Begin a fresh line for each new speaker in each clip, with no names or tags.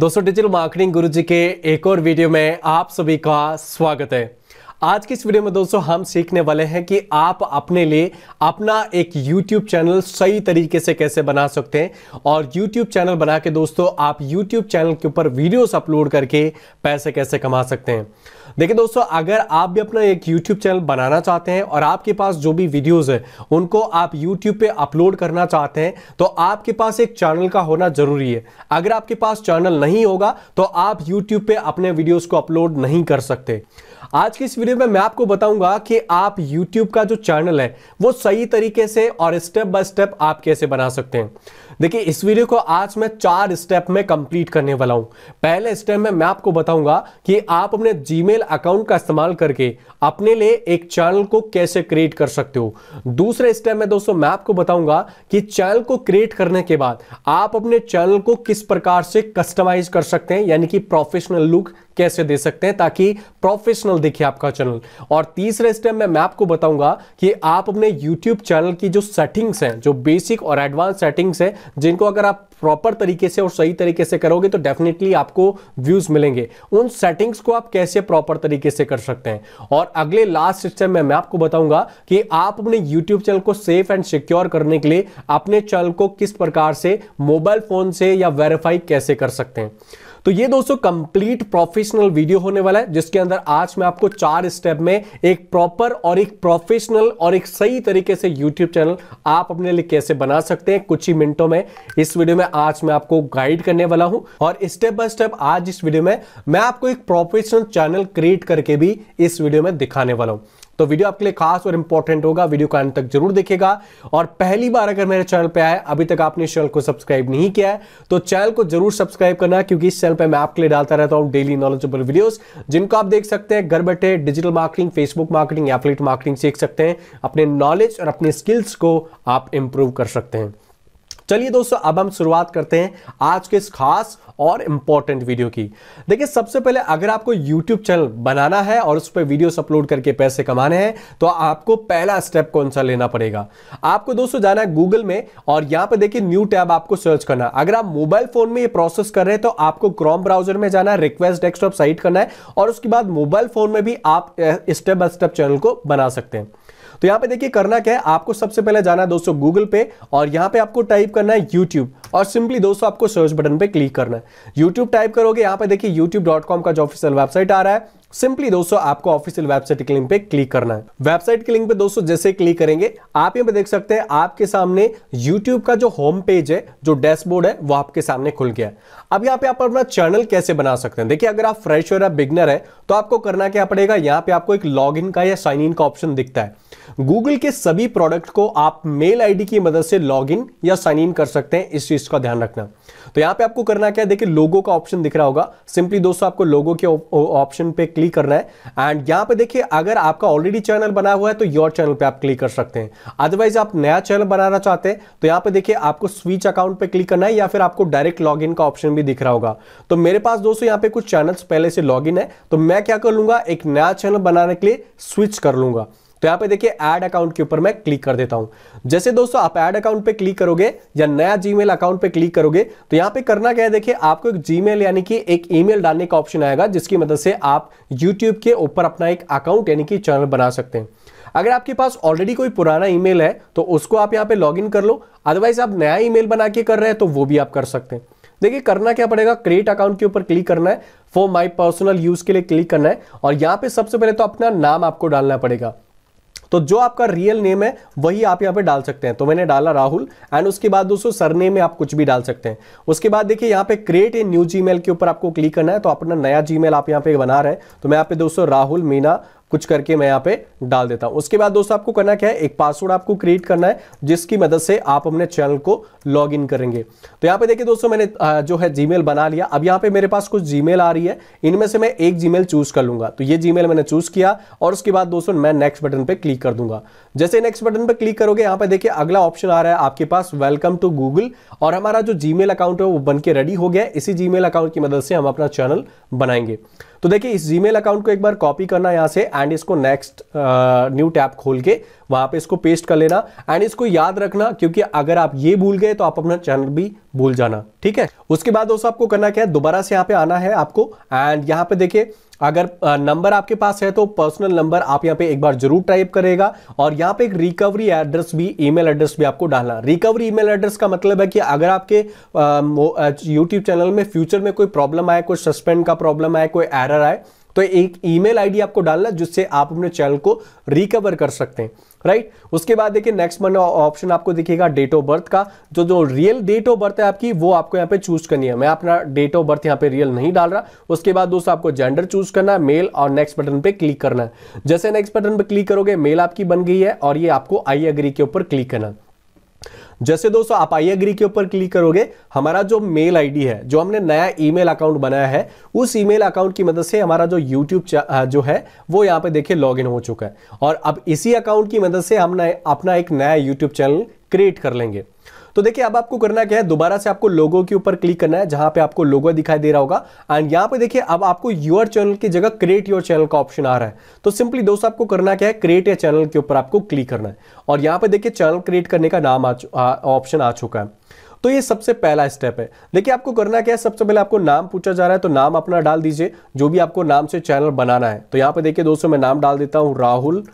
दोस्तों digital marketing गुरुजी के एक और वीडियो में आप सभी का स्वागत है आज की इस वीडियो में दोस्तों हम सीखने वाले हैं कि आप अपने लिए अपना एक YouTube चैनल सही तरीके से कैसे बना सकते हैं और YouTube चैनल बना के दोस्तों आप YouTube चैनल के ऊपर वीडियोस अपलोड करके पैसे कैसे कमा सकते हैं देखिए दोस्तों अगर आप भी अपना एक YouTube चैनल बनाना चाहते हैं और आपके पास जो भी वीडियोस है उनको आप YouTube पे अपलोड करना चाहते हैं तो आपके पास एक चैनल का होना जरूरी है अगर आपके पास चैनल नहीं होगा तो आप YouTube पे अपने वीडियोस को अपलोड नहीं कर सकते आज की इस वीडियो में मैं आपको बताऊंगा कि आप YouTube का जो चैनल है वो सही तरीके से और स्टेप बाय स्टेप आप कैसे बना सकते हैं देखिए इस वीडियो को आज मैं चार स्टेप में कंप्लीट करने वाला हूं पहले स्टेप में मैं आपको बताऊंगा कि आप अपने जीमेल अकाउंट का इस्तेमाल करके अपने लिए एक चैनल को कैसे क्रिएट कर सकते हो दूसरे स्टेप में दोस्तों मैं आपको बताऊंगा कि चैनल को क्रिएट करने के बाद आप अपने चैनल को किस प्रकार से कस्टमाइज कर सकते हैं यानी कि प्रोफेशनल लुक कैसे दे सकते हैं ताकि प्रोफेशनल दिखे आपका चैनल और तीसरे स्टेप में मैं आपको बताऊंगा कि आप अपने यूट्यूब चैनल की जो सेटिंग्स हैं जो बेसिक और एडवांस सेटिंग्स हैं जिनको अगर आप प्रॉपर तरीके से और सही तरीके से करोगे तो डेफिनेटली आपको व्यूज मिलेंगे उन सेटिंग्स को आप कैसे प्रॉपर तरीके से कर सकते हैं और अगले लास्ट स्टेप में मैं आपको बताऊंगा कि आप अपने यूट्यूब चैनल को सेफ एंड सिक्योर करने के लिए अपने चैनल को किस प्रकार से मोबाइल फोन से या वेरीफाई कैसे कर सकते हैं तो ये दोस्तों कंप्लीट प्रोफेशनल वीडियो होने वाला है जिसके अंदर आज मैं आपको चार स्टेप में एक प्रॉपर और एक प्रोफेशनल और एक सही तरीके से यूट्यूब चैनल आप अपने लिए कैसे बना सकते हैं कुछ ही मिनटों में इस वीडियो में आज मैं आपको गाइड करने वाला हूं और स्टेप बाय स्टेप आज इस वीडियो में मैं आपको एक प्रोफेशनल चैनल क्रिएट करके भी इस वीडियो में दिखाने वाला हूं तो वीडियो आपके लिए खास और इंपॉर्टेंट होगा वीडियो का अंत तक जरूर देखेगा और पहली बार अगर मेरे चैनल पर आए अभी तक आपने इस चैनल को सब्सक्राइब नहीं किया है तो चैनल को जरूर सब्सक्राइब करना क्योंकि इस चैनल पर मैं आपके लिए डालता रहता हूँ डेली नॉलेजेबल वीडियो जिनको आप देख सकते हैं घर बैठे digital marketing Facebook marketing affiliate marketing सीख सकते हैं अपने नॉलेज और अपने स्किल्स को आप इंप्रूव कर सकते हैं चलिए दोस्तों अब हम शुरुआत करते हैं आज के इस खास और इंपॉर्टेंट वीडियो की देखिए सबसे पहले अगर आपको यूट्यूब चैनल बनाना है और उस पर वीडियो अपलोड करके पैसे कमाने हैं तो आपको पहला स्टेप कौन सा लेना पड़ेगा आपको दोस्तों जाना है गूगल में और यहां पर देखिए न्यू टैब आपको सर्च करना अगर आप मोबाइल फोन में ये प्रोसेस कर रहे हैं तो आपको क्रोम ब्राउजर में जाना है रिक्वेस्ट डेस्कटॉप साइट करना है और उसके बाद मोबाइल फोन में भी आप स्टेप बाय स्टेप चैनल को बना सकते हैं तो यहाँ पे देखिए करना क्या है आपको सबसे पहले जाना है दोस्तों गूगल पे और यहां पे आपको टाइप करना है यूट्यूब और सिंपली दोस्तों आपको सर्च बटन पे क्लिक करना है यूट्यूब टाइप करोगे यहां पे देखिए यूट्यूब का जो ऑफिशियल वेबसाइट आ रहा है सिंपली दोस्तों आपको ऑफिशियल वेबसाइट के लिंक पे क्लिक करना है वेबसाइट के लिंक पे दोस्तों जैसे क्लिक करेंगे आप यहाँ पे देख सकते हैं आपके सामने यूट्यूब का जो होम पेज है जो डैशबोर्ड है वो आपके सामने खुल गया अब यहाँ पे आप अपना चैनल कैसे बना सकते हैं देखिए अगर आप फ्रेश हो बिगनर है तो आपको करना क्या पड़ेगा यहाँ पे आपको एक लॉग का या साइन इन का ऑप्शन दिखता है गूगल के सभी प्रोडक्ट को आप मेल आईडी की मदद से लॉग या साइन इन कर सकते हैं इस चीज का ध्यान रखना तो यहां पे आपको करना क्या है देखिए लोगो का ऑप्शन दिख रहा होगा सिंपली दोस्तों आपको लोगो के ऑप्शन पे क्लिक क्लिक करना है एंड यहां पे देखिए अगर आपका ऑलरेडी चैनल बना हुआ है तो योर चैनल पे आप क्लिक कर सकते हैं अदरवाइज आप नया चैनल बनाना चाहते हैं तो यहां पे देखिए आपको स्विच अकाउंट पे क्लिक करना है या फिर आपको डायरेक्ट लॉग का ऑप्शन भी दिख रहा होगा तो मेरे पास दोस्तों यहां पर कुछ चैनल पहले से लॉग है तो मैं क्या कर लूंगा एक नया चैनल बनाने के लिए स्विच कर लूंगा तो यहाँ पे देखिए ऐड अकाउंट के ऊपर मैं क्लिक कर देता हूं जैसे दोस्तों आप ऐड अकाउंट पे क्लिक करोगे या नया जीमेल अकाउंट पे क्लिक करोगे तो यहां पे करना क्या है देखिए आपको एक जीमेल यानी कि एक ईमेल डालने का ऑप्शन आएगा जिसकी मदद से आप यूट्यूब के ऊपर अपना एक अकाउंट यानी कि चैनल बना सकते हैं अगर आपके पास ऑलरेडी कोई पुराना ईमेल है तो उसको आप यहाँ पे लॉगिन कर लो अदरवाइज आप नया ईमेल बना के कर रहे हैं तो वो भी आप कर सकते हैं देखिए करना क्या पड़ेगा क्रिएट अकाउंट के ऊपर क्लिक करना है फॉर माय पर्सनल यूज के लिए क्लिक करना है और यहाँ पे सबसे पहले तो अपना नाम आपको डालना पड़ेगा तो जो आपका रियल नेम है वही आप यहाँ पे डाल सकते हैं तो मैंने डाला राहुल एंड उसके बाद दोस्तों सरनेम में आप कुछ भी डाल सकते हैं उसके बाद देखिए यहाँ पे क्रिएट ए न्यू जीमेल के ऊपर आपको क्लिक करना है तो अपना नया जीमेल आप यहाँ पे बना रहे हैं तो मैं यहाँ पे दोस्तों राहुल मीना कुछ करके मैं यहाँ पे डाल देता हूँ उसके बाद दोस्तों आपको करना क्या है एक पासवर्ड आपको क्रिएट करना है जिसकी मदद से आप अपने चैनल को लॉग इन करेंगे तो यहाँ पे देखिए दोस्तों मैंने जो है जीमेल बना लिया अब यहाँ पे मेरे पास कुछ जीमेल आ रही है इनमें से मैं एक जीमेल चूज कर लूंगा तो ये जीमेल मैंने चूज किया और उसके बाद दोस्तों मैं नेक्स्ट बटन पर क्लिक कर दूंगा जैसे नेक्स्ट बटन पर क्लिक करोगे यहाँ पे देखिए अगला ऑप्शन आ रहा है आपके पास वेलकम टू गूगल और हमारा जो जीमेल अकाउंट है वो बन रेडी हो गया इसी जी अकाउंट की मदद से हम अपना चैनल बनाएंगे तो देखिए इस जी अकाउंट को एक बार कॉपी करना यहाँ से एंड इसको नेक्स्ट न्यू टैप खोल के वहाँ पे इसको पेस्ट कर लेना एंड इसको याद रखना क्योंकि अगर आप ये भूल गए तो आप अपना चैनल भी भूल जाना ठीक है उसके बाद दोस्तों आपको करना क्या है दोबारा से यहाँ पे आना है आपको एंड यहाँ पे देखिए अगर नंबर आपके पास है तो पर्सनल नंबर आप यहाँ पे एक बार जरूर टाइप करेगा और यहाँ पे एक रिकवरी एड्रेस भी ईमेल एड्रेस भी आपको डालना रिकवरी ईमेल एड्रेस का मतलब है कि अगर आपके यूट्यूब चैनल में फ्यूचर में कोई प्रॉब्लम आए कोई सस्पेंड का प्रॉब्लम आए कोई एरर आए तो एक ईमेल आईडी आपको डालना जिससे आप अपने चैनल को रिकवर कर सकते हैं राइट right? उसके बाद देखिए नेक्स्ट मन ऑप्शन आपको दिखेगा डेट ऑफ बर्थ का जो जो रियल डेट ऑफ बर्थ है आपकी वो आपको यहाँ पे चूज करनी है मैं अपना डेट ऑफ बर्थ यहाँ पे रियल नहीं डाल रहा उसके बाद दोस्तों आपको जेंडर चूज करना है मेल और नेक्स्ट बटन पे क्लिक करना है जैसे नेक्स्ट बटन पे क्लिक करोगे मेल आपकी बन गई है और ये आपको आई एग्री के ऊपर क्लिक करना है जैसे दोस्तों आप आई एग्री के ऊपर क्लिक करोगे हमारा जो मेल आईडी है जो हमने नया ईमेल अकाउंट बनाया है उस ईमेल अकाउंट की मदद से हमारा जो यूट्यूब जो है वो यहाँ पे देखिए लॉगिन हो चुका है और अब इसी अकाउंट की मदद से हम अपना एक नया यूट्यूब चैनल क्रिएट कर लेंगे तो देखिए अब आपको करना क्या है दोबारा से आपको लोगो के ऊपर क्लिक करना है जहां पे आपको लोगो दिखाई दे रहा होगा एंड यहां पे देखिए अब आपको योर चैनल की जगह क्रिएट योर चैनल का ऑप्शन आ रहा है तो सिंपली दोस्तों आपको करना क्या है क्रिएट या चैनल के ऊपर आपको क्लिक करना है और यहां पर देखिए चैनल क्रिएट करने का नाम ऑप्शन आ, चुका है तो ये सबसे पहला स्टेप है देखिए आपको करना क्या है सबसे पहले आपको नाम पूछा जा रहा है तो नाम अपना डाल दीजिए जो भी आपको नाम से चैनल बनाना है तो यहां पे देखिए दोस्तों मैं नाम डाल देता हूं राहुल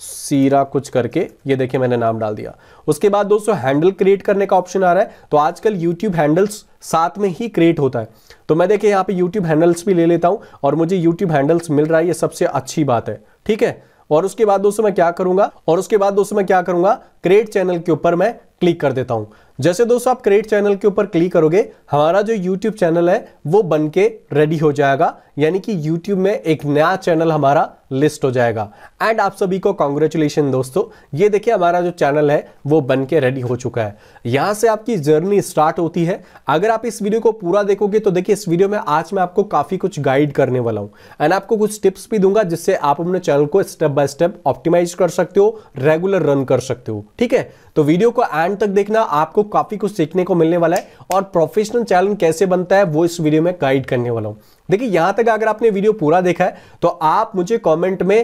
सीरा कुछ करके ये देखिए मैंने नाम डाल दिया उसके बाद दोस्तों हैंडल क्रिएट करने का ऑप्शन आ रहा है तो आजकल यूट्यूब हैंडल्स साथ में ही क्रिएट होता है तो मैं देखिए यहाँ पे यूट्यूब हैंडल्स भी ले लेता हूँ और मुझे यूट्यूब हैंडल्स मिल रहा है ये सबसे अच्छी बात है ठीक है और उसके बाद दोस्तों मैं क्या करूंगा और उसके बाद दोस्तों मैं क्या करूंगा क्रिएट चैनल के ऊपर मैं क्लिक कर देता हूं जैसे दोस्तों आप क्रिएट चैनल के ऊपर क्लिक करोगे हमारा जो यूट्यूब चैनल है वो बन के रेडी हो जाएगा यानी कि यूट्यूब में एक नया चैनल हमारा लिस्ट हो जाएगा एंड आप सभी को कॉन्ग्रेचुलेशन दोस्तों ये देखिए हमारा जो चैनल है वो बन के रेडी हो चुका है यहाँ से आपकी जर्नी स्टार्ट होती है अगर आप इस वीडियो को पूरा देखोगे तो देखिए इस वीडियो में आज मैं आपको काफ़ी कुछ गाइड करने वाला हूँ एंड आपको कुछ टिप्स भी दूंगा जिससे आप अपने चैनल को स्टेप बाय स्टेप ऑप्टिमाइज कर सकते हो रेगुलर रन कर सकते हो ठीक है तो वीडियो को एंड तक देखना आपको आपको काफी कुछ सीखने को मिलने वाला है और प्रोफेशनल चैलेंज कैसे बनता है वो इस वीडियो में गाइड करने वाला हूं देखिए यहां तक अगर आपने वीडियो पूरा देखा है तो आप मुझे कॉमेंट में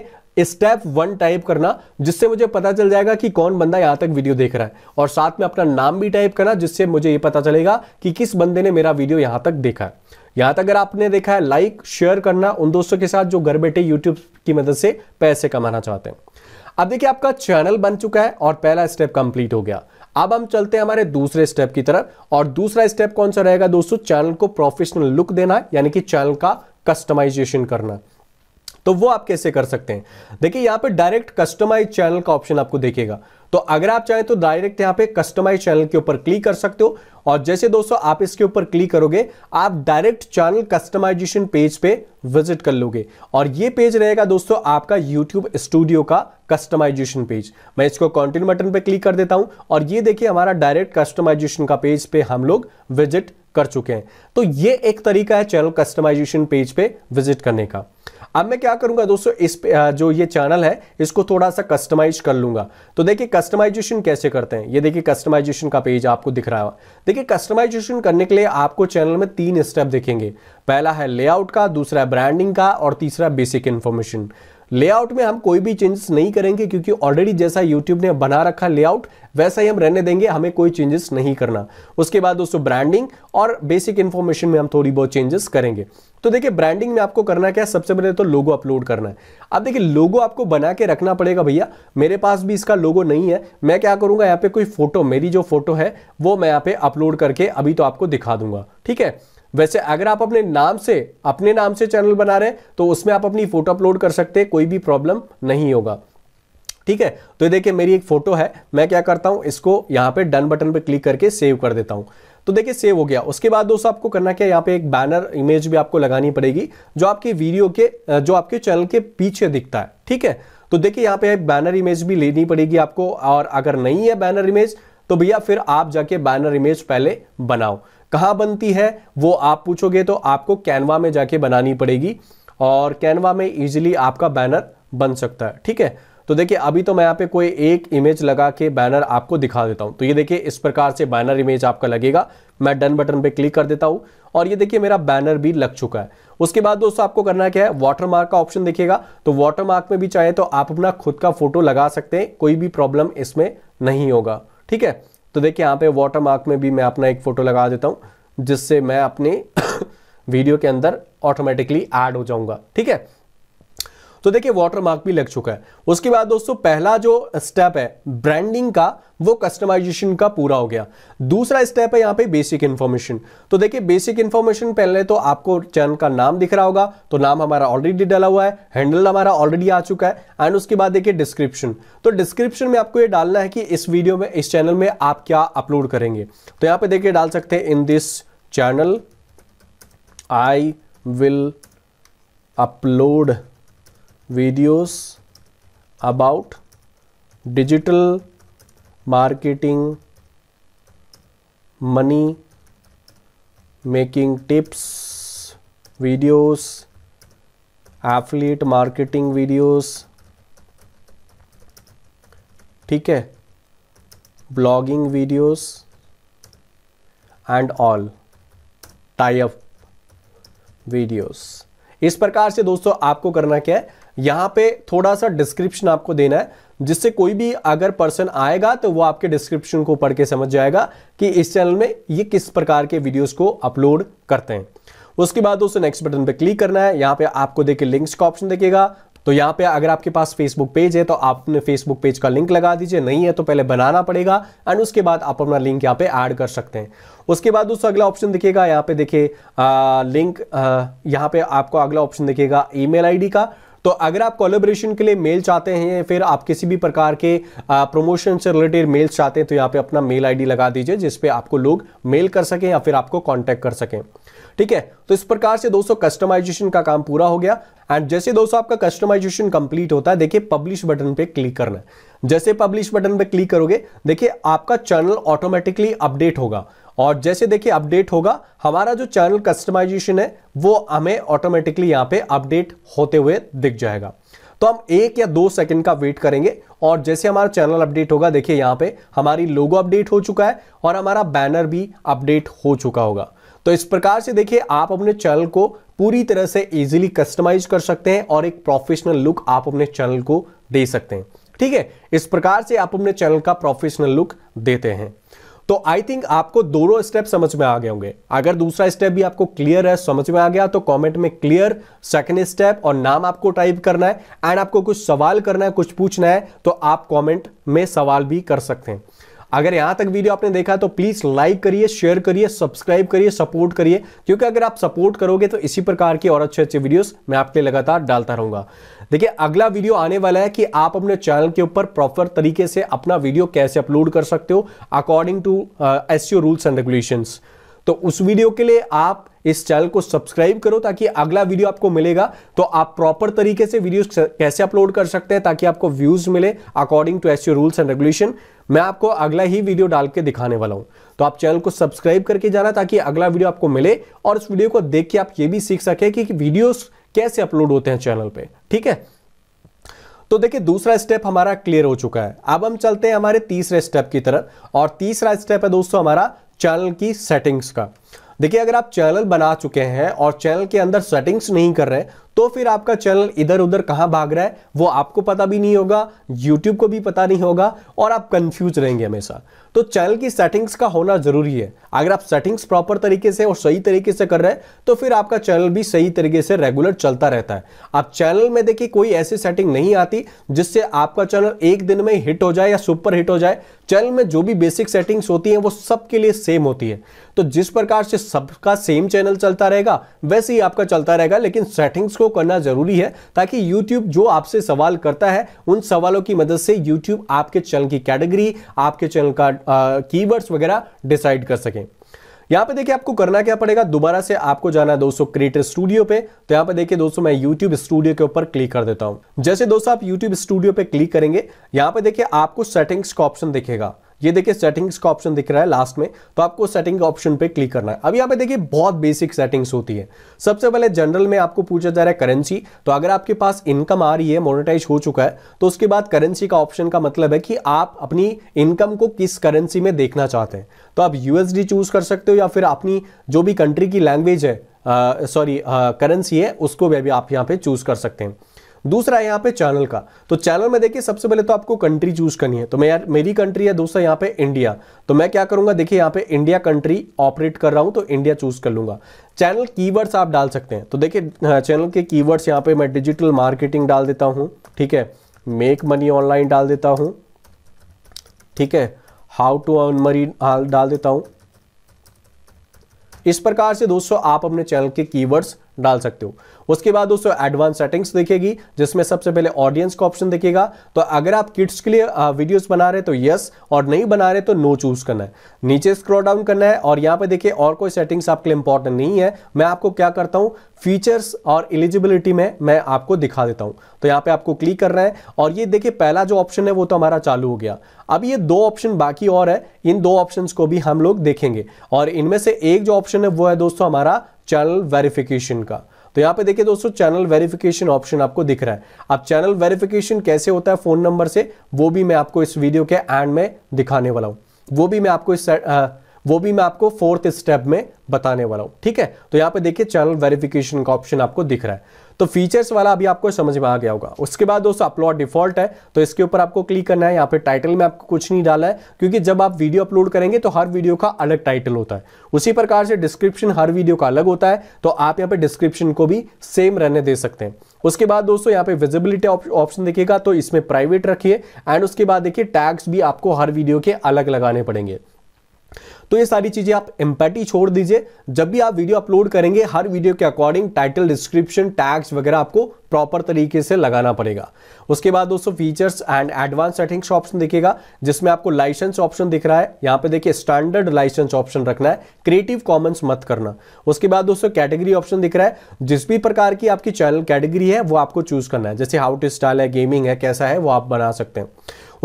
स्टेप वन टाइप करना जिससे मुझे पता चल जाएगा कि कौन बंदा यहां तक वीडियो देख रहा है और साथ में अपना नाम भी टाइप करना जिससे मुझे यह पता चलेगा कि किस बंदे ने मेरा वीडियो यहां तक देखा है यहां तक अगर आपने देखा है लाइक शेयर करना उन दोस्तों के साथ जो घर बैठे यूट्यूब की मदद से पैसे कमाना चाहते हैं अब देखिए आपका चैनल बन चुका है और पहला स्टेप कंप्लीट हो गया अब हम चलते हैं हमारे दूसरे स्टेप की तरफ और दूसरा स्टेप कौन सा रहेगा दोस्तों चैनल को प्रोफेशनल लुक देना यानी कि चैनल का कस्टमाइजेशन करना तो वो आप कैसे कर सकते हैं देखिए यहां पे डायरेक्ट कस्टमाइज चैनल का ऑप्शन आपको देखेगा तो अगर आप चाहें तो डायरेक्ट यहां पे कस्टमाइज चैनल के ऊपर क्लिक कर सकते हो और जैसे दोस्तों आप इसके ऊपर क्लिक करोगे आप डायरेक्ट चैनल कस्टमाइजेशन पेज पे विजिट कर लोगे और ये पेज रहेगा दोस्तों आपका यूट्यूब स्टूडियो का कस्टमाइजेशन पेज मैं इसको कंटिन्यू बटन पे क्लिक कर देता हूं और ये देखिए हमारा डायरेक्ट कस्टमाइजेशन का पेज पे हम लोग विजिट कर चुके हैं तो ये एक तरीका है चैनल कस्टमाइजेशन पेज पे विजिट करने का अब मैं क्या करूंगा दोस्तों इस पे जो ये चैनल है इसको थोड़ा सा कस्टमाइज कर लूंगा तो देखिए कस्टमाइजेशन कैसे करते हैं ये देखिए कस्टमाइजेशन का पेज आपको दिख रहा है देखिए कस्टमाइजेशन करने के लिए आपको चैनल में तीन स्टेप दिखेंगे पहला है लेआउट का दूसरा है ब्रांडिंग का और तीसरा बेसिक इन्फॉर्मेशन लेआउट में हम कोई भी चेंजेस नहीं करेंगे क्योंकि ऑलरेडी जैसा यूट्यूब ने बना रखा लेआउट वैसा ही हम रहने देंगे हमें कोई चेंजेस नहीं करना उसके बाद दोस्तों ब्रांडिंग और बेसिक इन्फॉर्मेशन में हम थोड़ी बहुत चेंजेस करेंगे तो देखिए ब्रांडिंग में आपको करना क्या है सबसे पहले तो लोगो अपलोड करना है अब देखिए लोगो आपको बना के रखना पड़ेगा भैया मेरे पास भी इसका लोगो नहीं है मैं क्या करूंगा यहाँ पे कोई फोटो मेरी जो फोटो है वो मैं यहाँ पे अपलोड करके अभी तो आपको दिखा दूंगा ठीक है वैसे अगर आप अपने नाम से अपने नाम से चैनल बना रहे हैं तो उसमें आप अपनी फोटो अपलोड कर सकते हैं कोई भी प्रॉब्लम नहीं होगा ठीक है तो ये देखिए मेरी एक फोटो है मैं क्या करता हूं इसको यहां पे डन बटन पे क्लिक करके सेव कर देता हूं तो देखिए सेव हो गया उसके बाद दोस्तों आपको करना क्या यहाँ पे एक बैनर इमेज भी आपको लगानी पड़ेगी जो आपके वीडियो के जो आपके चैनल के पीछे दिखता है ठीक है तो देखिए यहाँ पे एक बैनर इमेज भी लेनी पड़ेगी आपको और अगर नहीं है बैनर इमेज तो भैया फिर आप जाके बैनर इमेज पहले बनाओ कहाँ बनती है वो आप पूछोगे तो आपको कैनवा में जाके बनानी पड़ेगी और कैनवा में इजीली आपका बैनर बन सकता है ठीक है तो देखिए अभी तो मैं यहाँ पे कोई एक इमेज लगा के बैनर आपको दिखा देता हूँ तो ये देखिए इस प्रकार से बैनर इमेज आपका लगेगा मैं डन बटन पे क्लिक कर देता हूँ और ये देखिए मेरा बैनर भी लग चुका है उसके बाद दोस्तों आपको करना क्या है वाटरमार्क का ऑप्शन देखिएगा तो वाटरमार्क में भी चाहे तो आप अपना खुद का फोटो लगा सकते हैं कोई भी प्रॉब्लम इसमें नहीं होगा ठीक है तो देखिए यहाँ पे वाटर मार्क में भी मैं अपना एक फ़ोटो लगा देता हूँ जिससे मैं अपने वीडियो के अंदर ऑटोमेटिकली ऐड हो जाऊँगा ठीक है तो देखिए वाटर मार्क भी लग चुका है उसके बाद दोस्तों पहला जो स्टेप है ब्रांडिंग का वो कस्टमाइजेशन का पूरा हो गया दूसरा स्टेप है यहाँ पे बेसिक इन्फॉर्मेशन तो देखिए बेसिक इन्फॉर्मेशन पहले तो आपको चैनल का नाम दिख रहा होगा तो नाम हमारा ऑलरेडी डाला हुआ है हैंडल हमारा ऑलरेडी आ चुका है एंड उसके बाद देखिए डिस्क्रिप्शन तो डिस्क्रिप्शन में आपको ये डालना है कि इस वीडियो में इस चैनल में आप क्या अपलोड करेंगे तो यहाँ पे देखिए डाल सकते हैं in this channel I will upload videos about digital marketing money making tips videos affiliate marketing videos ठीक है blogging videos and all type videos इस प्रकार से दोस्तों आपको करना क्या है यहाँ पे थोड़ा सा डिस्क्रिप्शन आपको देना है जिससे कोई भी अगर पर्सन आएगा तो वो आपके डिस्क्रिप्शन को पढ़ के समझ जाएगा कि इस चैनल में ये किस प्रकार के वीडियोस को अपलोड करते हैं उसके बाद दोस्तों नेक्स्ट बटन पे क्लिक करना है यहाँ पे आपको देखिए लिंक्स का ऑप्शन देखेगा तो यहाँ पे अगर आपके पास फेसबुक पेज है तो आप अपने फेसबुक पेज का लिंक लगा दीजिए नहीं है तो पहले बनाना पड़ेगा एंड उसके बाद आप अपना लिंक यहाँ पे ऐड कर सकते हैं उसके बाद दोस्तों अगला ऑप्शन दिखेगा यहाँ पे देखिए लिंक यहाँ पे आपको अगला ऑप्शन दिखेगा ईमेल आईडी का तो अगर आप कोलेब्रेशन के लिए मेल चाहते हैं या फिर आप किसी भी प्रकार के प्रमोशन से रिलेटेड मेल्स चाहते हैं तो यहाँ पे अपना मेल आईडी लगा दीजिए जिसपे आपको लोग मेल कर सकें या फिर आपको कांटेक्ट कर सकें ठीक है तो इस प्रकार से दोस्तों कस्टमाइजेशन का काम पूरा हो गया एंड जैसे दोस्तों आपका कस्टमाइजेशन कंप्लीट होता है देखिए पब्लिश बटन पे क्लिक करना है जैसे पब्लिश बटन पे क्लिक करोगे देखिए आपका चैनल ऑटोमेटिकली अपडेट होगा और जैसे देखिए अपडेट होगा हमारा जो चैनल कस्टमाइजेशन है वो हमें ऑटोमेटिकली यहां पे अपडेट होते हुए दिख जाएगा तो हम एक या दो सेकंड का वेट करेंगे और जैसे हमारा चैनल अपडेट होगा देखिए यहाँ पे हमारी लोगो अपडेट हो चुका है और हमारा बैनर भी अपडेट हो चुका होगा तो इस प्रकार से देखिए आप अपने चैनल को पूरी तरह से इजीली कस्टमाइज कर सकते हैं और एक प्रोफेशनल लुक आप अपने चैनल को दे सकते हैं ठीक है इस प्रकार से आप अपने चैनल का प्रोफेशनल लुक देते हैं तो आई थिंक आपको दोनों स्टेप समझ में आ गए होंगे अगर दूसरा स्टेप भी आपको क्लियर है समझ में आ गया तो कमेंट में क्लियर सेकंड स्टेप और नाम आपको टाइप करना है एंड आपको कुछ सवाल करना है कुछ पूछना है तो आप कमेंट में सवाल भी कर सकते हैं अगर यहां तक वीडियो आपने देखा तो प्लीज लाइक करिए शेयर करिए सब्सक्राइब करिए सपोर्ट करिए क्योंकि अगर आप सपोर्ट करोगे तो इसी प्रकार की और अच्छे अच्छे वीडियोस मैं आपके लिए लगातार डालता रहूंगा देखिए अगला वीडियो आने वाला है कि आप अपने चैनल के ऊपर प्रॉपर तरीके से अपना वीडियो कैसे अपलोड कर सकते हो according to as rules and regulation तो उस वीडियो के लिए आप इस चैनल को सब्सक्राइब करो ताकि अगला वीडियो आपको मिलेगा तो आप प्रॉपर तरीके से वीडियो कैसे अपलोड कर सकते हैं ताकि आपको व्यूज मिले according to as rules and regulation मैं आपको अगला ही वीडियो डाल के दिखाने वाला हूं तो आप चैनल को सब्सक्राइब करके जाना ताकि अगला वीडियो आपको मिले और उस वीडियो को देख के आप ये भी सीख सके कि वीडियोस कैसे अपलोड होते हैं चैनल पे ठीक है तो देखिए दूसरा स्टेप हमारा क्लियर हो चुका है अब हम चलते हैं हमारे तीसरे स्टेप की तरफ और तीसरा स्टेप है दोस्तों हमारा चैनल की सेटिंग्स का देखिए अगर आप चैनल बना चुके हैं और चैनल के अंदर सेटिंग्स नहीं कर रहे तो फिर आपका चैनल इधर उधर कहां भाग रहा है वो आपको पता भी नहीं होगा यूट्यूब को भी पता नहीं होगा और आप कंफ्यूज रहेंगे हमेशा तो चैनल की सेटिंग्स का होना जरूरी है अगर आप सेटिंग्स प्रॉपर तरीके से और सही तरीके से कर रहे हैं तो फिर आपका चैनल भी सही तरीके से रेगुलर चलता रहता है आप चैनल में देखिए कोई ऐसी सेटिंग नहीं आती जिससे आपका चैनल एक दिन में हिट हो जाए या सुपर हिट हो जाए चैनल में जो भी बेसिक सेटिंग्स होती हैं वो सबके लिए सेम होती है तो जिस प्रकार से सबका सेम चैनल चलता रहेगा वैसे ही आपका चलता रहेगा लेकिन सेटिंग्स को तो करना ज़रूरी है ताकि यूट्यूब जो आपसे सवाल करता है उन सवालों की मदद से यूट्यूब आपके चैनल की कैटेगरी आपके चैनल का कीवर्ड्स वगैरह डिसाइड कर सकें यहाँ पे देखिए आपको करना क्या पड़ेगा दोबारा से आपको जाना है दोस्तों क्रिएटर स्टूडियो पे तो यहाँ पे देखिए दोस्तों मैं यूट्यूब स्टूडियो के ऊपर क्लिक कर देता हूं जैसे दोस्तों आप यूट्यूब स्टूडियो पे क्लिक करेंगे यहाँ पे देखिए आपको सेटिंग्स का ऑप्शन दिखेगा ये देखिए सेटिंग्स का ऑप्शन दिख रहा है लास्ट में तो आपको सेटिंग ऑप्शन पे क्लिक करना है अब यहाँ पे देखिए बहुत बेसिक सेटिंग्स होती है सबसे पहले जनरल में आपको पूछा जा रहा है करेंसी तो अगर आपके पास इनकम आ रही है मोनिटाइज हो चुका है तो उसके बाद करेंसी का ऑप्शन का मतलब है कि आप अपनी इनकम को किस करेंसी में देखना चाहते हैं तो आप यूएसडी चूज कर सकते हो या फिर अपनी जो भी कंट्री की लैंग्वेज है सॉरी uh, करेंसी uh, है उसको भी आप यहाँ पे चूज कर सकते हैं दूसरा है यहाँ पे चैनल का तो चैनल में देखिए सबसे पहले तो आपको कंट्री चूज करनी है तो मैं यार मेरी कंट्री है दूसरा यहाँ पे इंडिया तो मैं क्या करूंगा देखिए यहाँ पे इंडिया कंट्री ऑपरेट कर रहा हूँ तो इंडिया चूज कर लूंगा चैनल कीवर्ड्स आप डाल सकते हैं तो देखिए चैनल के कीवर्ड्स यहाँ पे मैं डिजिटल मार्केटिंग डाल देता हूँ ठीक है मेक मनी ऑनलाइन डाल देता हूँ ठीक है हाउ टू अर्न मनी डाल देता हूँ इस प्रकार से दोस्तों आप अपने चैनल के कीवर्ड्स डाल सकते हो उसके बाद दोस्तों एडवांस सेटिंग्स देखेगी जिसमें सबसे पहले ऑडियंस का ऑप्शन देखेगा तो अगर आप किड्स के लिए वीडियोस बना रहे तो यस और नहीं बना रहे तो नो चूज करना है नीचे स्क्रॉल डाउन करना है और यहाँ पे देखिए और कोई सेटिंग्स आपके लिए इंपॉर्टेंट नहीं है मैं आपको क्या करता हूँ फीचर्स और एलिजिबिलिटी में मैं आपको दिखा देता हूँ तो यहाँ पे आपको क्लिक करना है और ये देखिए पहला जो ऑप्शन है वो तो हमारा चालू हो गया अब ये दो ऑप्शन बाकी और है इन दो ऑप्शन को भी हम लोग देखेंगे और इनमें से एक जो ऑप्शन है वो है दोस्तों हमारा चैनल वेरिफिकेशन का तो यहाँ पे देखिए दोस्तों चैनल वेरिफिकेशन ऑप्शन आपको दिख रहा है अब चैनल वेरिफिकेशन कैसे होता है फोन नंबर से वो भी मैं आपको इस वीडियो के एंड में दिखाने वाला हूँ वो भी मैं आपको इस आ, वो भी मैं आपको फोर्थ स्टेप में बताने वाला हूं ठीक है तो यहां पे देखिए चैनल वेरिफिकेशन का ऑप्शन आपको दिख रहा है तो फीचर्स वाला अभी आपको समझ में आ गया होगा उसके बाद दोस्तों अपलोड डिफॉल्ट है तो इसके ऊपर आपको क्लिक करना है यहाँ पे टाइटल में आपको कुछ नहीं डाला है क्योंकि जब आप वीडियो अपलोड करेंगे तो हर वीडियो का अलग टाइटल होता है उसी प्रकार से डिस्क्रिप्शन हर वीडियो का अलग होता है तो आप यहाँ पर डिस्क्रिप्शन को भी सेम रहने दे सकते हैं उसके बाद दोस्तों यहाँ पे विजिबिलिटी ऑप्शन देखिएगा तो इसमें प्राइवेट रखिए एंड उसके बाद देखिए टैग्स भी आपको हर वीडियो के अलग लगाने पड़ेंगे तो ये सारी चीजें आप एम्पैटी छोड़ दीजिए जब भी आप वीडियो अपलोड करेंगे हर वीडियो के अकॉर्डिंग टाइटल डिस्क्रिप्शन टैग्स वगैरह आपको प्रॉपर तरीके से लगाना पड़ेगा उसके बाद दोस्तों features and advance settings option दिखेगा जिसमें आपको लाइसेंस ऑप्शन दिख रहा है यहाँ पे देखिए स्टैंडर्ड लाइसेंस ऑप्शन रखना है क्रिएटिव कॉमेंट्स मत करना उसके बाद दोस्तों कैटेगरी ऑप्शन दिख रहा है जिस भी प्रकार की आपकी चैनल कैटेगरी है वो आपको चूज करना है जैसे हाउ टू स्टाइल है गेमिंग है कैसा है वो आप बना सकते हैं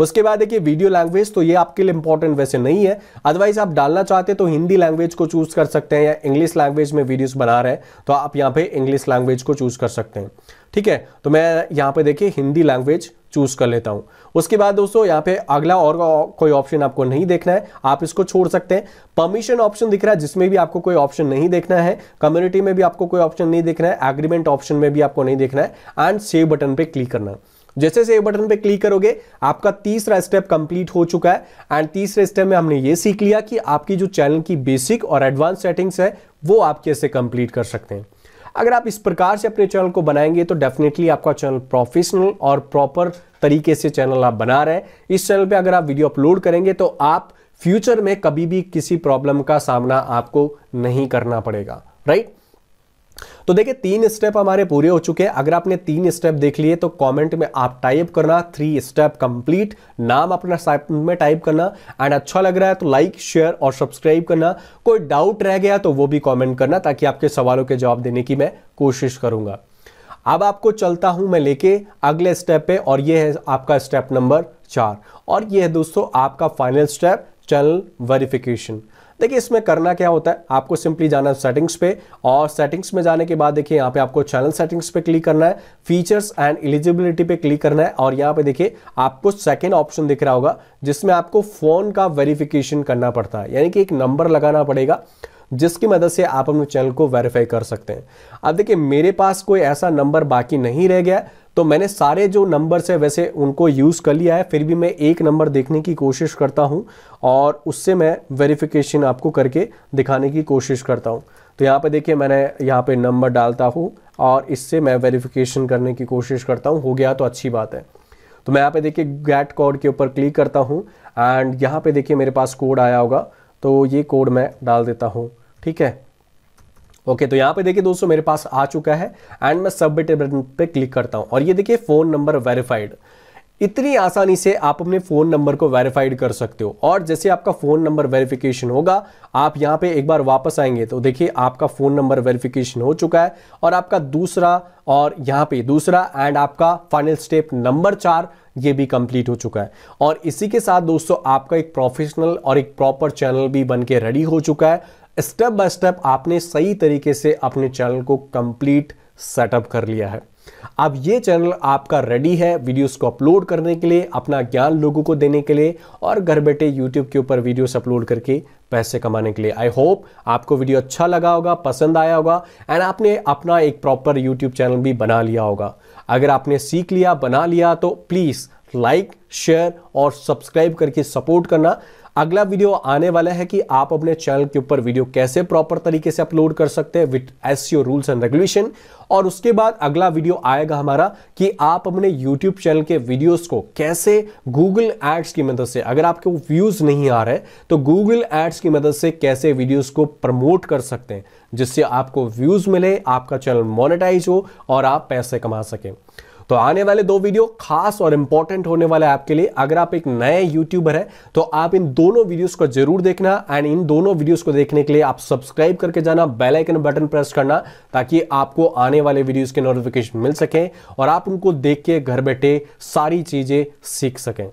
उसके बाद देखिए वीडियो लैंग्वेज तो ये आपके लिए इंपॉर्टेंट वैसे नहीं है अदरवाइज आप डालना चाहते हैं तो हिंदी लैंग्वेज को चूज कर सकते हैं या इंग्लिश लैंग्वेज में वीडियोस बना रहे हैं तो आप यहाँ पे इंग्लिश लैंग्वेज को चूज कर सकते हैं ठीक है तो मैं यहाँ पे देखिए हिंदी लैंग्वेज चूज कर लेता हूं उसके बाद दोस्तों यहाँ पे अगला और कोई ऑप्शन आपको नहीं देखना है आप इसको छोड़ सकते हैं परमिशन ऑप्शन दिख रहा है जिसमें भी आपको कोई ऑप्शन नहीं देखना है कम्युनिटी में भी आपको कोई ऑप्शन नहीं देखना है एग्रीमेंट ऑप्शन में भी आपको नहीं देखना है एंड सेव बटन पे क्लिक करना है जैसे सेव बटन पे क्लिक करोगे आपका तीसरा स्टेप कंप्लीट हो चुका है एंड तीसरे स्टेप में हमने ये सीख लिया कि आपकी जो चैनल की बेसिक और एडवांस सेटिंग्स है वो आप कैसे कंप्लीट कर सकते हैं अगर आप इस प्रकार से अपने चैनल को बनाएंगे तो डेफिनेटली आपका चैनल प्रोफेशनल और प्रॉपर तरीके से चैनल आप बना रहे हैं इस चैनल पर अगर आप वीडियो अपलोड करेंगे तो आप फ्यूचर में कभी भी किसी प्रॉब्लम का सामना आपको नहीं करना पड़ेगा राइट right? तो देखिए तीन स्टेप हमारे पूरे हो चुके हैं अगर आपने तीन स्टेप देख लिए तो कमेंट में आप टाइप करना थ्री स्टेप कंप्लीट नाम अपना में टाइप करना एंड अच्छा लग रहा है तो लाइक शेयर और सब्सक्राइब करना कोई डाउट रह गया तो वो भी कमेंट करना ताकि आपके सवालों के जवाब देने की मैं कोशिश करूंगा अब आपको चलता हूं मैं लेके अगले स्टेप पे और ये है आपका स्टेप नंबर चार और ये है दोस्तों आपका फाइनल स्टेप चैनल वेरिफिकेशन देखिए इसमें करना क्या होता है आपको सिंपली जाना है सेटिंग्स पे और सेटिंग्स में जाने के बाद देखिए यहाँ पे आपको चैनल सेटिंग्स पे क्लिक करना है फीचर्स एंड एलिजिबिलिटी पे क्लिक करना है और यहाँ पे देखिए आपको सेकेंड ऑप्शन दिख रहा होगा जिसमें आपको फोन का वेरिफिकेशन करना पड़ता है यानी कि एक नंबर लगाना पड़ेगा जिसकी मदद से आप अपने चैनल को वेरीफाई कर सकते हैं अब देखिए मेरे पास कोई ऐसा नंबर बाकी नहीं रह गया तो मैंने सारे जो नंबर्स है वैसे उनको यूज़ कर लिया है फिर भी मैं एक नंबर देखने की कोशिश करता हूँ और उससे मैं वेरिफिकेशन आपको करके दिखाने की कोशिश करता हूँ तो यहाँ पे देखिए मैंने यहाँ पे नंबर डालता हूँ और इससे मैं वेरिफिकेशन करने की कोशिश करता हूँ हो गया तो अच्छी बात है तो मैं यहाँ पे देखिए गैट कोड के ऊपर क्लिक करता हूँ एंड यहाँ पे देखिए मेरे पास कोड आया होगा तो ये कोड मैं डाल देता हूँ ठीक है ओके तो यहाँ पे देखिए दोस्तों मेरे पास आ चुका है एंड मैं सबमिट बटन पे क्लिक करता हूँ और ये देखिए फ़ोन नंबर वेरीफाइड इतनी आसानी से आप अपने फ़ोन नंबर को वेरीफाइड कर सकते हो और जैसे आपका फ़ोन नंबर वेरिफिकेशन होगा आप यहाँ पे एक बार वापस आएंगे तो देखिए आपका फ़ोन नंबर वेरिफिकेशन हो चुका है और आपका दूसरा और यहाँ पे दूसरा एंड आपका फाइनल स्टेप नंबर चार ये भी कंप्लीट हो चुका है और इसी के साथ दोस्तों आपका एक प्रोफेशनल और एक प्रॉपर चैनल भी बन के रेडी हो चुका है स्टेप बाय स्टेप आपने सही तरीके से अपने चैनल को कंप्लीट सेटअप कर लिया है अब ये चैनल आपका रेडी है वीडियोस को अपलोड करने के लिए अपना ज्ञान लोगों को देने के लिए और घर बैठे यूट्यूब के ऊपर वीडियोस अपलोड करके पैसे कमाने के लिए आई होप आपको वीडियो अच्छा लगा होगा पसंद आया होगा एंड आपने अपना एक प्रॉपर यूट्यूब चैनल भी बना लिया होगा अगर आपने सीख लिया बना लिया तो प्लीज़ लाइक शेयर और सब्सक्राइब करके सपोर्ट करना अगला वीडियो आने वाला है कि आप अपने चैनल के ऊपर वीडियो कैसे प्रॉपर तरीके से अपलोड कर सकते हैं with as rules and regulation और उसके बाद अगला वीडियो आएगा हमारा कि आप अपने यूट्यूब चैनल के वीडियोस को कैसे गूगल एड्स की मदद से अगर आपके व्यूज नहीं आ रहे तो गूगल एड्स की मदद से कैसे वीडियोस को प्रमोट कर सकते हैं जिससे आपको व्यूज मिले आपका चैनल मोनेटाइज हो और आप पैसे कमा सकें तो आने वाले दो वीडियो खास और इंपॉर्टेंट होने वाले आपके लिए अगर आप एक नए यूट्यूबर है तो आप इन दोनों वीडियोस को जरूर देखना एंड इन दोनों वीडियोस को देखने के लिए आप सब्सक्राइब करके जाना बेल आइकन बटन प्रेस करना ताकि आपको आने वाले वीडियोस के नोटिफिकेशन मिल सके और आप उनको देख के घर बैठे सारी चीजें सीख सकें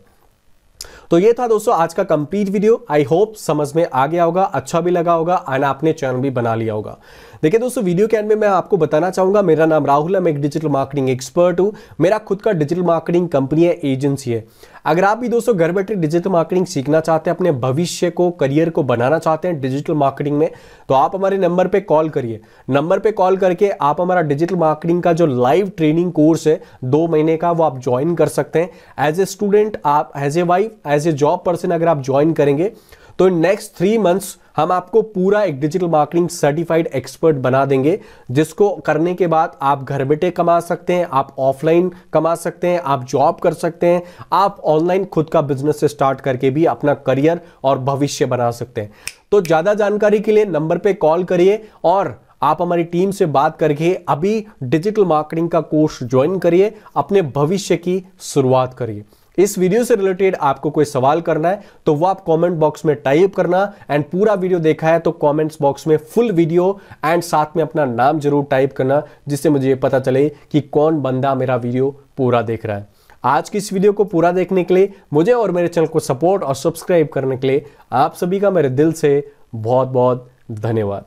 तो ये था दोस्तों आज का कंप्लीट वीडियो आई होप समझ में आ गया होगा अच्छा भी लगा होगा एंड आपने चैनल भी बना लिया होगा देखिए दोस्तों वीडियो के एंड में मैं आपको बताना चाहूंगा मेरा नाम राहुल है मैं एक डिजिटल मार्केटिंग एक्सपर्ट हूं मेरा खुद का डिजिटल मार्केटिंग कंपनी है एजेंसी है अगर आप भी दोस्तों घर बैठे डिजिटल मार्केटिंग सीखना चाहते हैं अपने भविष्य को करियर को बनाना चाहते हैं डिजिटल मार्केटिंग में तो आप हमारे नंबर पर कॉल करिए नंबर पर कॉल करके आप हमारा डिजिटल मार्केटिंग का जो लाइव ट्रेनिंग कोर्स है दो महीने का वो आप ज्वाइन कर सकते हैं एज ए स्टूडेंट आप as a wife as as a job person अगर आप ज्वाइन करेंगे तो नेक्स्ट थ्री मंथ्स हम आपको पूरा एक डिजिटल मार्केटिंग सर्टिफाइड एक्सपर्ट बना देंगे जिसको करने के बाद आप घर बैठे कमा सकते हैं आप ऑफलाइन कमा सकते हैं आप जॉब कर सकते हैं आप ऑनलाइन खुद का बिजनेस स्टार्ट करके भी अपना करियर और भविष्य बना सकते हैं तो ज़्यादा जानकारी के लिए नंबर पर कॉल करिए और आप हमारी टीम से बात करके अभी डिजिटल मार्केटिंग का कोर्स ज्वाइन करिए अपने भविष्य की शुरुआत करिए इस वीडियो से रिलेटेड आपको कोई सवाल करना है तो वो आप कमेंट बॉक्स में टाइप करना एंड पूरा वीडियो देखा है तो कमेंट्स बॉक्स में फुल वीडियो एंड साथ में अपना नाम जरूर टाइप करना जिससे मुझे ये पता चले कि कौन बंदा मेरा वीडियो पूरा देख रहा है आज की इस वीडियो को पूरा देखने के लिए मुझे और मेरे चैनल को सपोर्ट और सब्सक्राइब करने के लिए आप सभी का मेरे दिल से बहुत बहुत धन्यवाद